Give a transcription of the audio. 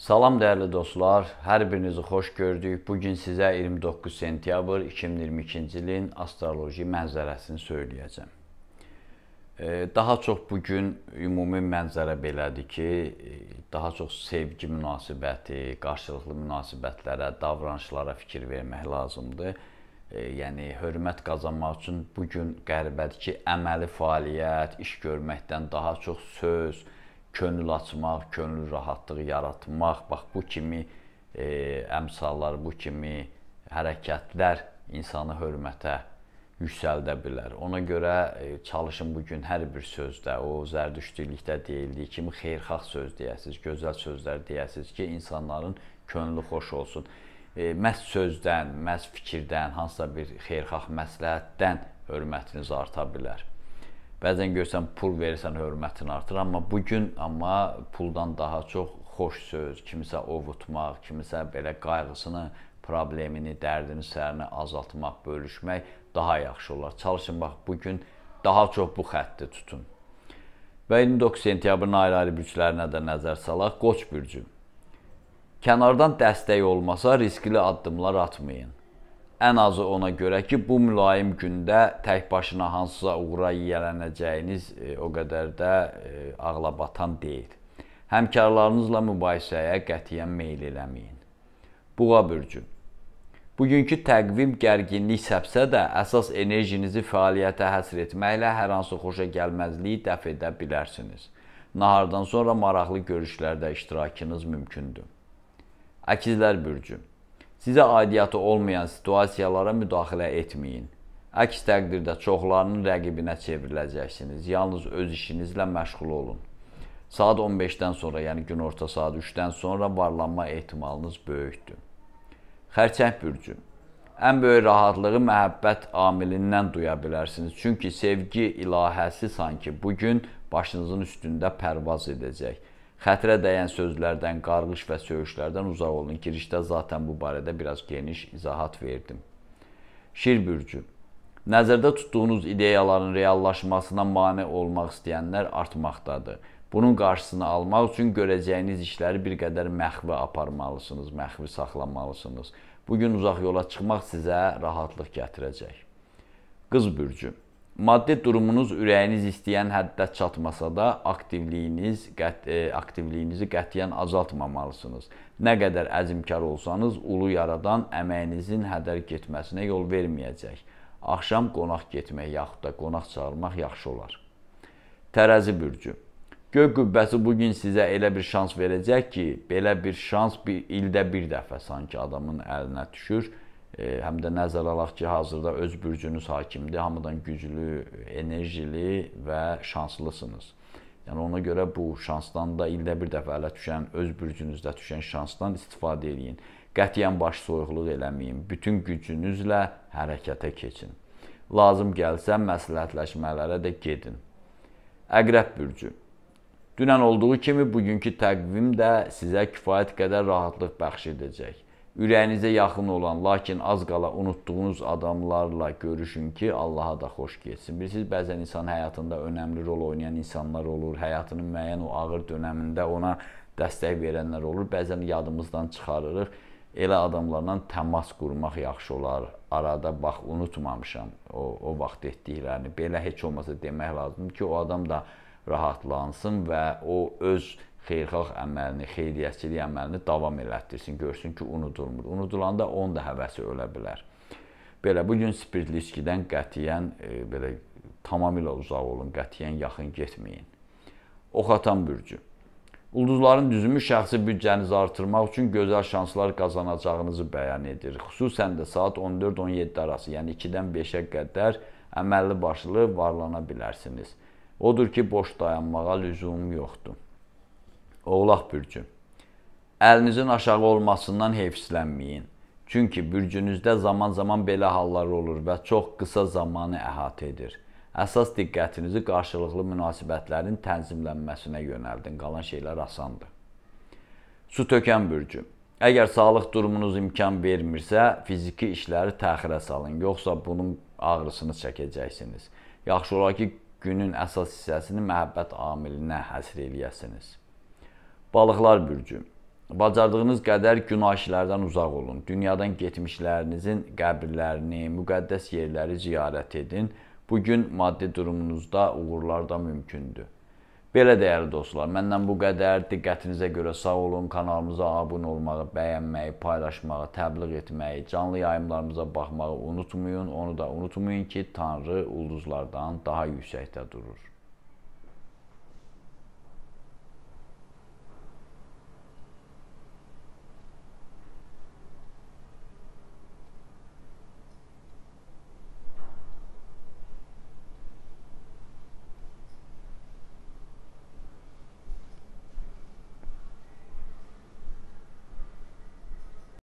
Salam dəyərli dostlar, hər birinizi xoş gördük. Bu gün sizə 29 sentyabr 2022-ci ilin astroloji mənzərəsini söyləyəcəm. E, daha çox bu gün ümumi mənzərə belədir ki, e, daha çox sevgi münasibəti, qarşılıqlı münasibətlərə, davranışlara fikir vermək lazımdır. E, yəni hörmət qazanmaq üçün bu gün qərbədəki əməli fəaliyyət, iş görməkdən daha çox söz, könül açmaq, könül rahatlığı yaratmaq, bax bu kimi e, əmsallar, bu kimi hərəkətlər insanı hörmətə yüksəldə bilər. Ona görə e, çalışın bu gün hər bir sözdə, o zərdüştlükdə deyildiyi kimi xeyirxah söz deyəsiz, gözəl sözlər deyəsiz ki, insanların könlü xoş olsun. E, məhz sözdən, məhz fikirdən, hansısa bir xeyirxah məsləhətdən hörmətiniz arta bilər. Bəzən görsən pul verirsən hörmətin artır, amma bu gün amma puldan daha çox xoş söz, kimisə ovutmaq, kimisə belə qayğısını, problemini, dərdini, sərini azaltmaq, bölüşmək daha yaxşı olar. Çalışın bax bu gün daha çox bu xətti tutun. Və 29 sentyabrın ayrı-ayrı bürclərinə də nəzər salaq. Qoç bürcü. Kənardan dəstək olmasa riskli addımlar atmayın ən azı ona görə ki, bu mülayim gündə tək başına hansısa uğura yiyələnəcəyiniz e, o qədər də e, ağla batan deyil. Həmkarlarınızla mübahisəyə qətiyyən meyl eləməyin. Buğa bürcü. Bugünkü təqvim gərginlik səpsə də, əsas enerjinizi fəaliyyətə həsr etməklə hər hansı xoşa gəlməzliyi dəf edə bilərsiniz. Nahardan sonra maraqlı görüşlərdə iştirakınız mümkündür. Əkizlər bürcü. Sizə aidiyyatı olmayan situasiyalara müdaxilə etməyin. Əks təqdirdə çoxlarının rəqibinə çevriləcəksiniz. Yalnız öz işinizlə məşğul olun. Saat 15-dən sonra, yəni günorta saat 3-dən sonra varlanma ehtimalınız böyükdür. Xərçəng bürcü. Ən böyük rahatlığı məhəbbət amilindən duya bilərsiniz. Çünki sevgi ilahəsi sanki bu gün başınızın üstündə pərvaz edəcək Xətrə dəyən sözlərdən, qarğış və söyüşlərdən uzaq olun. Girişdə zaten bu barədə biraz geniş izahat verdim. Şir bürcü. Nəzərdə tutduğunuz ideyaların reallaşmasına mane olmaq istəyənlər artmaqdadır. Bunun qarşısını almaq üçün görəcəyiniz işləri bir qədər məxfi aparmalısınız, məxfi saxlamalısınız. Bu gün uzaq yola çıxmaq sizə rahatlıq gətirəcək. Qız bürcü. Maddi durumunuz ürəyiniz istəyən həddə çatmasa da, aktivliyiniz, qət, e, aktivliyinizi qətiyyən azaltmamalısınız. Nə qədər əzmkar olsanız, ulu yaradan əməyinizin hədər getməsinə yol verməyəcək. Axşam qonaq getmək yaxud da qonaq çağırmaq yaxşı olar. Tərəzi bürcü. Göy qübbəsi bu gün sizə elə bir şans verəcək ki, belə bir şans bir ildə bir dəfə sanki adamın əlinə düşür. E, həm də nəzərə alaq ki, hazırda öz bürcünüz hakimdir, hamıdan güclü, enerjili və şanslısınız. Yəni ona görə bu şansdan da ildə bir dəfə ələ düşən, öz bürcünüzdə düşən şansdan istifadə eləyin. Qətiyyən baş soyuqluq eləməyin. Bütün gücünüzlə hərəkətə keçin. Lazım gəlsə məsləhətləşmələrə də gedin. Əqrəb bürcü. Dünən olduğu kimi bugünkü təqvim də sizə kifayət qədər rahatlıq bəxş edəcək Ürəyinizə yaxın olan, lakin az qala unutduğunuz adamlarla görüşün ki, Allaha da xoş getsin. Bilirsiniz, bəzən insan həyatında önəmli rol oynayan insanlar olur. Həyatının müəyyən o ağır dönəmində ona dəstək verənlər olur. Bəzən yadımızdan çıxarırıq. Elə adamlarla təmas qurmaq yaxşı olar. Arada bax unutmamışam o o vaxt etdiklərini. Belə heç olmasa demək lazımdır ki, o adam da rahatlansın və o öz xeyirxalq əməlini, xeyriyyəçilik əməlini davam elətdirsin, görsün ki, unudulmur. Unudulanda onun da həvəsi ölə bilər. Belə bu gün spirtli içkidən qətiyyən e, belə tamamilə uzaq olun, qətiyyən yaxın getməyin. Oxatan bürcü. Ulduzların düzümü şəxsi büdcənizi artırmaq üçün gözəl şanslar qazanacağınızı bəyan edir. Xüsusən də saat 14-17 arası, yəni 2-dən 5-ə qədər əməlli başlı varlana bilərsiniz. Odur ki, boş dayanmağa lüzum yoxdur. Oğlaq bürcü. Əlinizin aşağı olmasından heyfsilənməyin. Çünki bürcünüzdə zaman-zaman belə hallar olur və çox qısa zamanı əhatə edir. Əsas diqqətinizi qarşılıqlı münasibətlərin tənzimlənməsinə yönəldin. Qalan şeylər asandır. Su tökən bürcü. Əgər sağlıq durumunuz imkan vermirsə, fiziki işləri təxirə salın, yoxsa bunun ağrısını çəkəcəksiniz. Yaxşı olar ki, günün əsas hissəsini məhəbbət amilinə həsr eləyəsiniz. Balıqlar bürcü. Bacardığınız qədər günah işlərdən uzaq olun. Dünyadan getmişlərinizin qəbirlərini, müqəddəs yerləri ziyarət edin. Bu gün maddi durumunuzda uğurlar da mümkündür. Belə dəyərli dostlar, məndən bu qədər. Diqqətinizə görə sağ olun. Kanalımıza abunə olmağı, bəyənməyi, paylaşmağı, təbliğ etməyi, canlı yayımlarımıza baxmağı unutmayın. Onu da unutmayın ki, Tanrı ulduzlardan daha yüksəkdə durur.